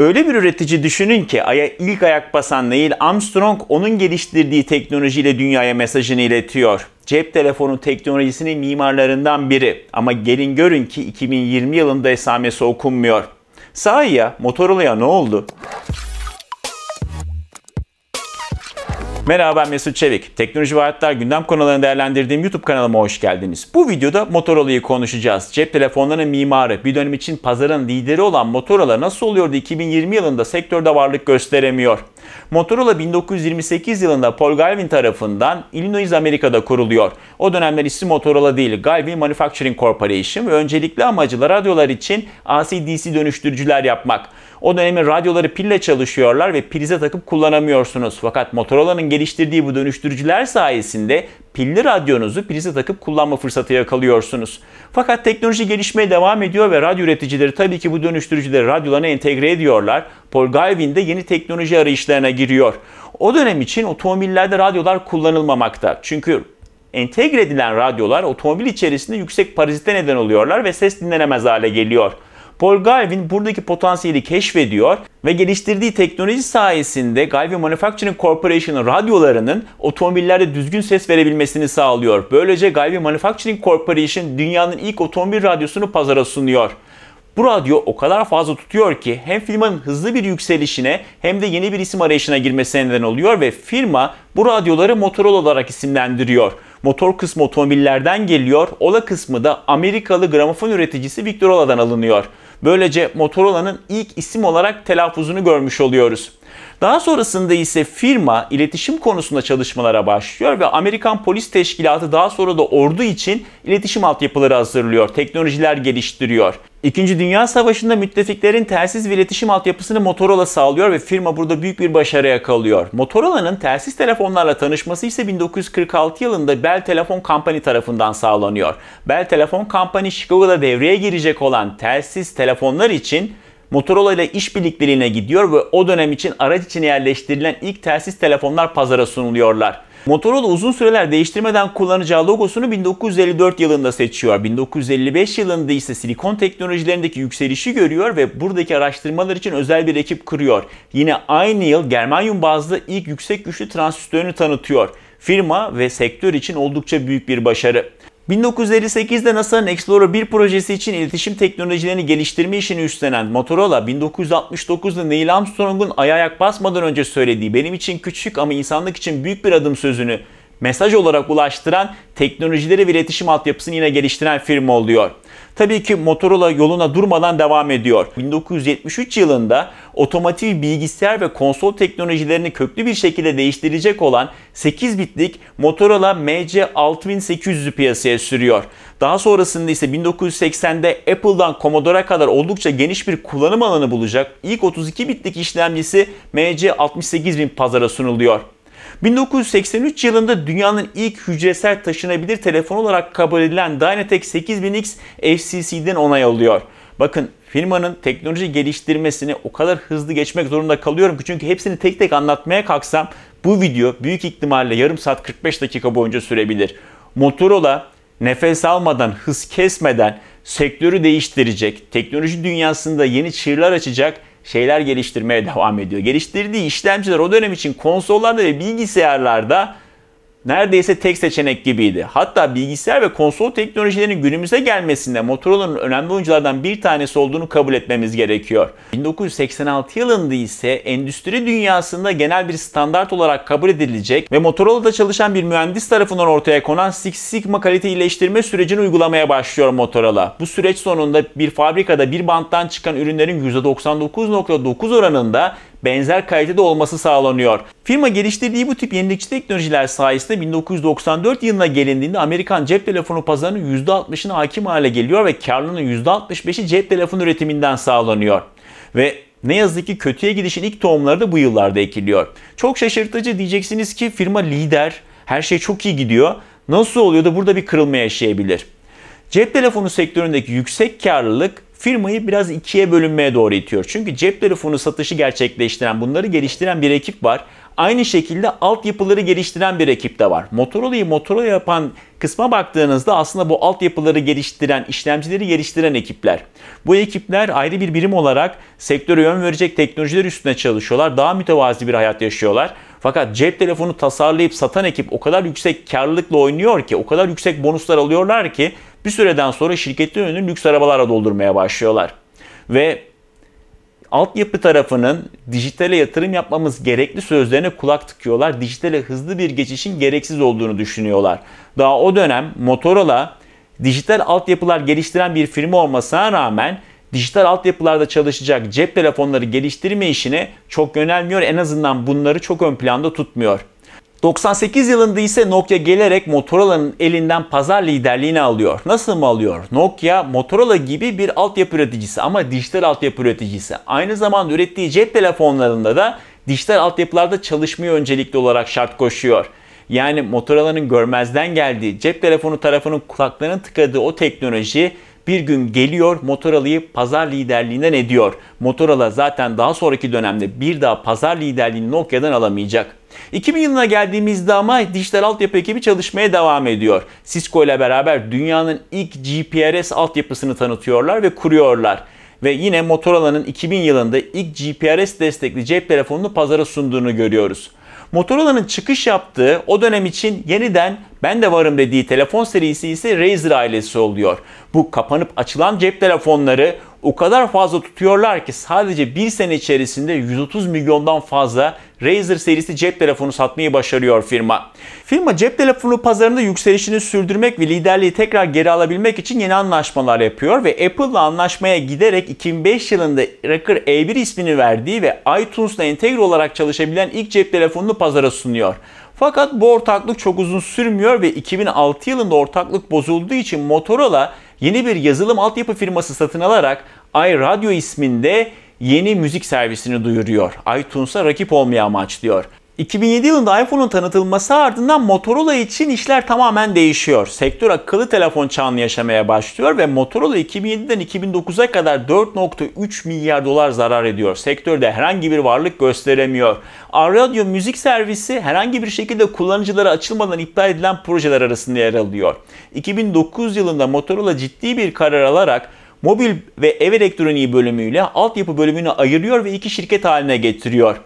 Öyle bir üretici düşünün ki aya ilk ayak basan Neil Armstrong onun geliştirdiği teknolojiyle dünyaya mesajını iletiyor. Cep telefonu teknolojisinin mimarlarından biri ama gelin görün ki 2020 yılında esamesi okunmuyor. Sahi ya Motorola'ya ne oldu? Merhaba ben Mesut Çevik. Teknoloji ve hayatlar gündem konularını değerlendirdiğim YouTube kanalıma hoş geldiniz. Bu videoda Motorola'yı konuşacağız. Cep telefonlarının mimarı, bir dönem için pazarın lideri olan Motorola nasıl oluyordu? 2020 yılında sektörde varlık gösteremiyor? Motorola 1928 yılında Paul Galvin tarafından Illinois Amerika'da kuruluyor. O dönemler ismi Motorola değil, Galvin Manufacturing Corporation ve öncelikli amacı radyolar için AC-DC dönüştürücüler yapmak. O dönemin radyoları pille çalışıyorlar ve prize takıp kullanamıyorsunuz. Fakat Motorola'nın geliştirdiği bu dönüştürücüler sayesinde pilli radyonuzu prize takıp kullanma fırsatı yakalıyorsunuz. Fakat teknoloji gelişmeye devam ediyor ve radyo üreticileri tabii ki bu dönüştürücüleri radyolarına entegre ediyorlar. Paul Galvin de yeni teknoloji arayışlarına giriyor. O dönem için otomobillerde radyolar kullanılmamakta. Çünkü entegre edilen radyolar otomobil içerisinde yüksek parazite neden oluyorlar ve ses dinlenemez hale geliyor. Paul Galvin buradaki potansiyeli keşfediyor ve geliştirdiği teknoloji sayesinde Galvin Manufacturing Corporation'ın radyolarının otomobillerde düzgün ses verebilmesini sağlıyor. Böylece Galvin Manufacturing Corporation dünyanın ilk otomobil radyosunu pazara sunuyor. Bu radyo o kadar fazla tutuyor ki hem firmanın hızlı bir yükselişine hem de yeni bir isim arayışına girmesine neden oluyor ve firma bu radyoları Motorola olarak isimlendiriyor. Motor kısmı otomobillerden geliyor, ola kısmı da Amerikalı gramofon üreticisi Victorola'dan alınıyor. Böylece Motorola'nın ilk isim olarak telaffuzunu görmüş oluyoruz. Daha sonrasında ise firma iletişim konusunda çalışmalara başlıyor ve Amerikan Polis Teşkilatı daha sonra da ordu için iletişim altyapıları hazırlıyor, teknolojiler geliştiriyor. İkinci Dünya Savaşı'nda müttefiklerin telsiz ve iletişim altyapısını Motorola sağlıyor ve firma burada büyük bir başarıya kalıyor. Motorola'nın telsiz telefonlarla tanışması ise 1946 yılında Bell Telefon Company tarafından sağlanıyor. Bell Telefon Company Chicago'da devreye girecek olan telsiz telefonlar için Motorola ile işbirlikteliğine gidiyor ve o dönem için araç içine yerleştirilen ilk telsiz telefonlar pazara sunuluyorlar. Motorola uzun süreler değiştirmeden kullanacağı logosunu 1954 yılında seçiyor. 1955 yılında ise silikon teknolojilerindeki yükselişi görüyor ve buradaki araştırmalar için özel bir ekip kuruyor. Yine aynı yıl germanyum bazlı ilk yüksek güçlü transistörünü tanıtıyor firma ve sektör için oldukça büyük bir başarı. 1958'de NASA'nın Explorer 1 projesi için iletişim teknolojilerini geliştirme işini üstlenen Motorola, 1969'da Neil Armstrong'un aya ayak basmadan önce söylediği benim için küçük ama insanlık için büyük bir adım sözünü mesaj olarak ulaştıran teknolojileri ve iletişim altyapısını yine geliştiren firma oluyor. Tabii ki Motorola yoluna durmadan devam ediyor. 1973 yılında otomotiv bilgisayar ve konsol teknolojilerini köklü bir şekilde değiştirecek olan 8 bitlik Motorola MC6800'ü piyasaya sürüyor. Daha sonrasında ise 1980'de Apple'dan Commodore'a kadar oldukça geniş bir kullanım alanı bulacak ilk 32 bitlik işlemcisi MC68000 pazara sunuluyor. 1983 yılında dünyanın ilk hücresel taşınabilir telefon olarak kabul edilen Dynatec 8000X FCC'den onay alıyor. Bakın firmanın teknoloji geliştirmesini o kadar hızlı geçmek zorunda kalıyorum ki çünkü hepsini tek tek anlatmaya kalksam bu video büyük ihtimalle yarım saat 45 dakika boyunca sürebilir. Motorola nefes almadan, hız kesmeden sektörü değiştirecek, teknoloji dünyasında yeni çığırlar açacak şeyler geliştirmeye devam ediyor. Geliştirdiği işlemciler o dönem için konsollarda ve bilgisayarlarda neredeyse tek seçenek gibiydi. Hatta bilgisayar ve konsol teknolojilerinin günümüze gelmesinde Motorola'nın önemli oyunculardan bir tanesi olduğunu kabul etmemiz gerekiyor. 1986 yılında ise endüstri dünyasında genel bir standart olarak kabul edilecek ve Motorola'da çalışan bir mühendis tarafından ortaya konan Six Sigma kalite iyileştirme sürecini uygulamaya başlıyor Motorola. Bu süreç sonunda bir fabrikada bir banttan çıkan ürünlerin %99.9 oranında benzer kalitede olması sağlanıyor. Firma geliştirdiği bu tip yenilikçi teknolojiler sayesinde 1994 yılına gelindiğinde Amerikan cep telefonu pazarının %60'ına hakim hale geliyor ve karlılığının %65'i cep telefonu üretiminden sağlanıyor. Ve ne yazık ki kötüye gidişin ilk tohumları da bu yıllarda ekiliyor. Çok şaşırtıcı diyeceksiniz ki firma lider, her şey çok iyi gidiyor. Nasıl oluyor da burada bir kırılma yaşayabilir? Cep telefonu sektöründeki yüksek karlılık firmayı biraz ikiye bölünmeye doğru itiyor. Çünkü cep telefonu satışı gerçekleştiren, bunları geliştiren bir ekip var. Aynı şekilde altyapıları geliştiren bir ekip de var. Motorola'yı Motorola yapan kısma baktığınızda aslında bu altyapıları geliştiren, işlemcileri geliştiren ekipler. Bu ekipler ayrı bir birim olarak sektöre yön verecek teknolojiler üstüne çalışıyorlar. Daha mütevazi bir hayat yaşıyorlar. Fakat cep telefonu tasarlayıp satan ekip o kadar yüksek karlılıkla oynuyor ki, o kadar yüksek bonuslar alıyorlar ki bir süreden sonra şirketin önünü lüks arabalara doldurmaya başlıyorlar. Ve altyapı tarafının dijitale yatırım yapmamız gerekli sözlerine kulak tıkıyorlar. Dijitale hızlı bir geçişin gereksiz olduğunu düşünüyorlar. Daha o dönem Motorola dijital altyapılar geliştiren bir firma olmasına rağmen dijital altyapılarda çalışacak cep telefonları geliştirme işine çok yönelmiyor. En azından bunları çok ön planda tutmuyor. 98 yılında ise Nokia gelerek Motorola'nın elinden pazar liderliğini alıyor. Nasıl mı alıyor? Nokia Motorola gibi bir altyapı üreticisi ama dijital altyapı üreticisi. Aynı zamanda ürettiği cep telefonlarında da dijital altyapılarda çalışmaya öncelikli olarak şart koşuyor. Yani Motorola'nın görmezden geldiği, cep telefonu tarafının kulaklarının tıkadığı o teknoloji bir gün geliyor Motorola'yı pazar liderliğinden ediyor. Motorola zaten daha sonraki dönemde bir daha pazar liderliğini Nokia'dan alamayacak. 2000 yılına geldiğimizde ama dijital altyapı ekibi çalışmaya devam ediyor. Cisco ile beraber dünyanın ilk GPRS altyapısını tanıtıyorlar ve kuruyorlar. Ve yine Motorola'nın 2000 yılında ilk GPRS destekli cep telefonunu pazara sunduğunu görüyoruz. Motorola'nın çıkış yaptığı o dönem için yeniden ben de varım dediği telefon serisi ise Razer ailesi oluyor. Bu kapanıp açılan cep telefonları o kadar fazla tutuyorlar ki sadece bir sene içerisinde 130 milyondan fazla Razer serisi cep telefonu satmayı başarıyor firma. Firma cep telefonu pazarında yükselişini sürdürmek ve liderliği tekrar geri alabilmek için yeni anlaşmalar yapıyor ve Apple'la anlaşmaya giderek 2005 yılında Racker e 1 ismini verdiği ve iTunes'la entegre olarak çalışabilen ilk cep telefonunu pazara sunuyor. Fakat bu ortaklık çok uzun sürmüyor ve 2006 yılında ortaklık bozulduğu için Motorola yeni bir yazılım altyapı firması satın alarak iRadio isminde yeni müzik servisini duyuruyor. iTunes'a rakip olmaya amaçlıyor. 2007 yılında iPhone'un tanıtılması ardından Motorola için işler tamamen değişiyor. Sektör akıllı telefon çağını yaşamaya başlıyor ve Motorola 2007'den 2009'a kadar 4.3 milyar dolar zarar ediyor. Sektörde herhangi bir varlık gösteremiyor. Arradyo müzik servisi herhangi bir şekilde kullanıcılara açılmadan iptal edilen projeler arasında yer alıyor. 2009 yılında Motorola ciddi bir karar alarak mobil ve ev elektroniği bölümüyle altyapı bölümünü ayırıyor ve iki şirket haline getiriyor.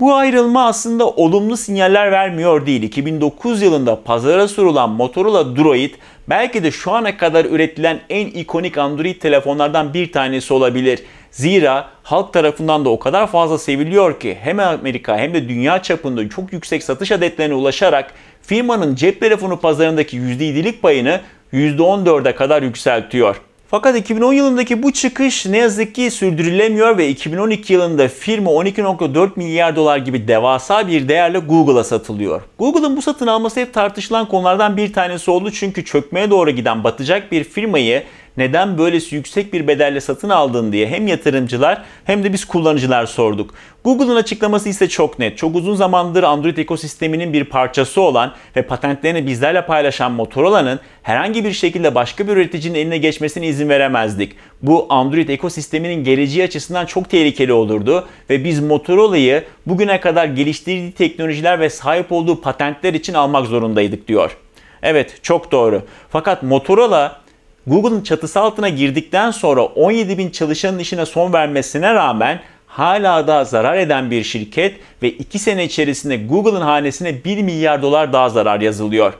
Bu ayrılma aslında olumlu sinyaller vermiyor değil. 2009 yılında pazara sürülen Motorola Droid belki de şu ana kadar üretilen en ikonik Android telefonlardan bir tanesi olabilir. Zira halk tarafından da o kadar fazla seviliyor ki hem Amerika hem de dünya çapında çok yüksek satış adetlerine ulaşarak firmanın cep telefonu pazarındaki %7'lik payını %14'e kadar yükseltiyor. Fakat 2010 yılındaki bu çıkış ne yazık ki sürdürülemiyor ve 2012 yılında firma 12.4 milyar dolar gibi devasa bir değerle Google'a satılıyor. Google'ın bu satın alması hep tartışılan konulardan bir tanesi oldu çünkü çökmeye doğru giden batacak bir firmayı neden böylesi yüksek bir bedelle satın aldın diye hem yatırımcılar hem de biz kullanıcılar sorduk. Google'ın açıklaması ise çok net. Çok uzun zamandır Android ekosisteminin bir parçası olan ve patentlerini bizlerle paylaşan Motorola'nın herhangi bir şekilde başka bir üreticinin eline geçmesine izin veremezdik. Bu Android ekosisteminin geleceği açısından çok tehlikeli olurdu ve biz Motorola'yı bugüne kadar geliştirdiği teknolojiler ve sahip olduğu patentler için almak zorundaydık diyor. Evet çok doğru. Fakat Motorola Google'ın çatısı altına girdikten sonra 17 bin çalışanın işine son vermesine rağmen hala da zarar eden bir şirket ve 2 sene içerisinde Google'ın hanesine 1 milyar dolar daha zarar yazılıyor.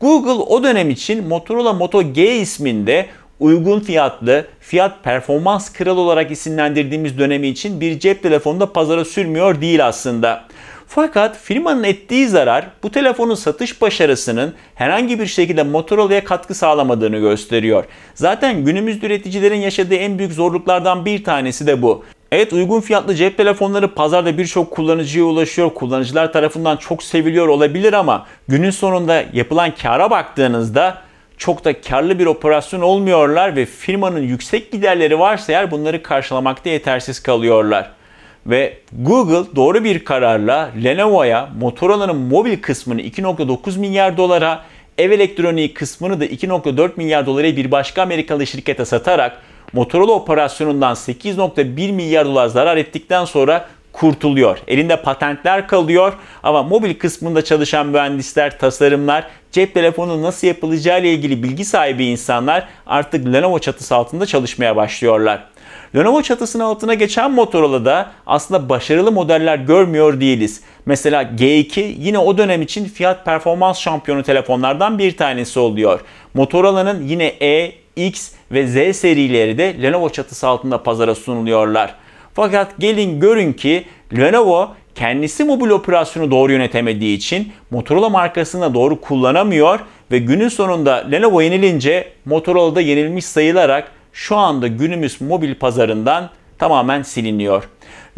Google o dönem için Motorola Moto G isminde uygun fiyatlı, fiyat performans kralı olarak isimlendirdiğimiz dönemi için bir cep telefonu da pazara sürmüyor değil aslında. Fakat firmanın ettiği zarar bu telefonun satış başarısının herhangi bir şekilde Motorola'ya katkı sağlamadığını gösteriyor. Zaten günümüz üreticilerin yaşadığı en büyük zorluklardan bir tanesi de bu. Evet uygun fiyatlı cep telefonları pazarda birçok kullanıcıya ulaşıyor. Kullanıcılar tarafından çok seviliyor olabilir ama günün sonunda yapılan kara baktığınızda çok da karlı bir operasyon olmuyorlar ve firmanın yüksek giderleri varsa eğer bunları karşılamakta yetersiz kalıyorlar. Ve Google doğru bir kararla Lenovo'ya Motorola'nın mobil kısmını 2.9 milyar dolara, ev elektroniği kısmını da 2.4 milyar dolara bir başka Amerikalı şirkete satarak Motorola operasyonundan 8.1 milyar dolar zarar ettikten sonra kurtuluyor. Elinde patentler kalıyor ama mobil kısmında çalışan mühendisler, tasarımlar, cep telefonu nasıl yapılacağı ile ilgili bilgi sahibi insanlar artık Lenovo çatısı altında çalışmaya başlıyorlar. Lenovo çatısının altına geçen Motorola'da aslında başarılı modeller görmüyor değiliz. Mesela G2 yine o dönem için fiyat performans şampiyonu telefonlardan bir tanesi oluyor. Motorola'nın yine E, X ve Z serileri de Lenovo çatısı altında pazara sunuluyorlar. Fakat gelin görün ki Lenovo kendisi mobil operasyonu doğru yönetemediği için Motorola markasını da doğru kullanamıyor ve günün sonunda Lenovo yenilince Motorola da yenilmiş sayılarak şu anda günümüz mobil pazarından tamamen siliniyor.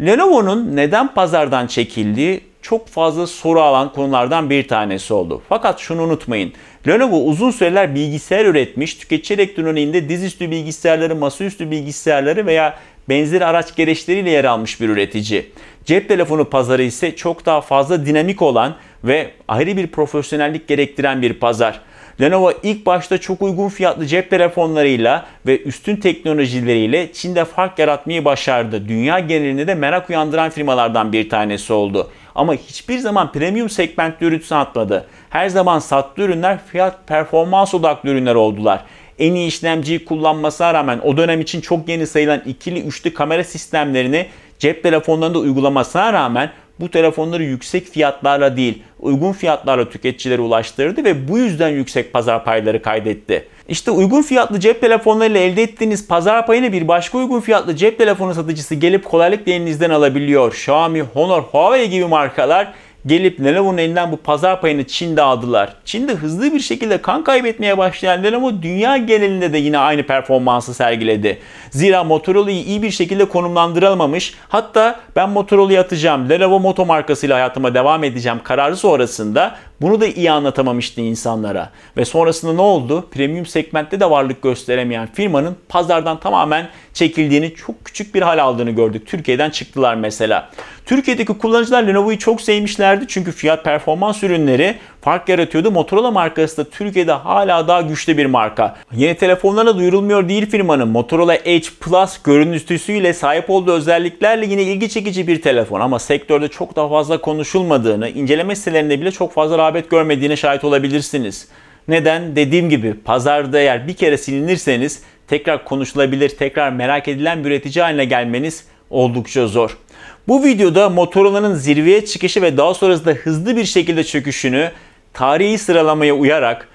Lenovo'nun neden pazardan çekildiği çok fazla soru alan konulardan bir tanesi oldu. Fakat şunu unutmayın. Lenovo uzun süreler bilgisayar üretmiş, tüketici elektroniğinde dizüstü bilgisayarları, masaüstü bilgisayarları veya benzeri araç gereçleriyle yer almış bir üretici. Cep telefonu pazarı ise çok daha fazla dinamik olan ve ayrı bir profesyonellik gerektiren bir pazar. Lenovo ilk başta çok uygun fiyatlı cep telefonlarıyla ve üstün teknolojileriyle Çin'de fark yaratmayı başardı. Dünya genelinde de merak uyandıran firmalardan bir tanesi oldu. Ama hiçbir zaman premium segmentli ürün satmadı. Her zaman sattığı ürünler fiyat performans odaklı ürünler oldular en iyi işlemciyi kullanmasına rağmen o dönem için çok yeni sayılan ikili üçlü kamera sistemlerini cep telefonlarında uygulamasına rağmen bu telefonları yüksek fiyatlarla değil uygun fiyatlarla tüketicilere ulaştırdı ve bu yüzden yüksek pazar payları kaydetti. İşte uygun fiyatlı cep telefonlarıyla elde ettiğiniz pazar payını bir başka uygun fiyatlı cep telefonu satıcısı gelip kolaylıkla elinizden alabiliyor. Xiaomi, Honor, Huawei gibi markalar gelip Lenovo'nun elinden bu pazar payını Çin'de aldılar. Çin'de hızlı bir şekilde kan kaybetmeye başlayan Lenovo dünya genelinde de yine aynı performansı sergiledi. Zira Motorola'yı iyi bir şekilde konumlandırılmamış. Hatta ben Motorola'yı atacağım, Lenovo Moto markasıyla hayatıma devam edeceğim kararı sonrasında bunu da iyi anlatamamıştı insanlara. Ve sonrasında ne oldu? Premium segmentte de varlık gösteremeyen firmanın pazardan tamamen çekildiğini, çok küçük bir hal aldığını gördük. Türkiye'den çıktılar mesela. Türkiye'deki kullanıcılar Lenovo'yu çok sevmişlerdi çünkü fiyat performans ürünleri fark yaratıyordu. Motorola markası da Türkiye'de hala daha güçlü bir marka. Yeni telefonlara duyurulmuyor değil firmanın. Motorola Edge Plus görüntüsüyle sahip olduğu özelliklerle yine ilgi çekici bir telefon ama sektörde çok daha fazla konuşulmadığını, inceleme sitelerinde bile çok fazla rağbet görmediğine şahit olabilirsiniz. Neden? Dediğim gibi pazarda eğer bir kere silinirseniz tekrar konuşulabilir, tekrar merak edilen bir üretici haline gelmeniz oldukça zor. Bu videoda Motorola'nın zirveye çıkışı ve daha sonrasında hızlı bir şekilde çöküşünü tarihi sıralamaya uyarak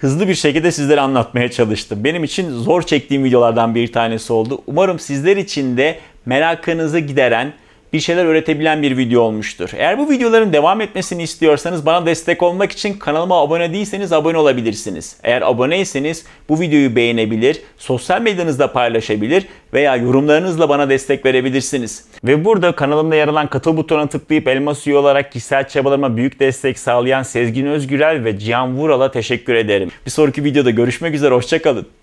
hızlı bir şekilde sizlere anlatmaya çalıştım. Benim için zor çektiğim videolardan bir tanesi oldu. Umarım sizler için de merakınızı gideren, bir şeyler öğretebilen bir video olmuştur. Eğer bu videoların devam etmesini istiyorsanız bana destek olmak için kanalıma abone değilseniz abone olabilirsiniz. Eğer aboneyseniz bu videoyu beğenebilir, sosyal medyanızda paylaşabilir veya yorumlarınızla bana destek verebilirsiniz. Ve burada kanalımda yer alan katıl butonuna tıklayıp elmas üye olarak kişisel çabalarıma büyük destek sağlayan Sezgin Özgürel ve Cihan Vural'a teşekkür ederim. Bir sonraki videoda görüşmek üzere, hoşçakalın.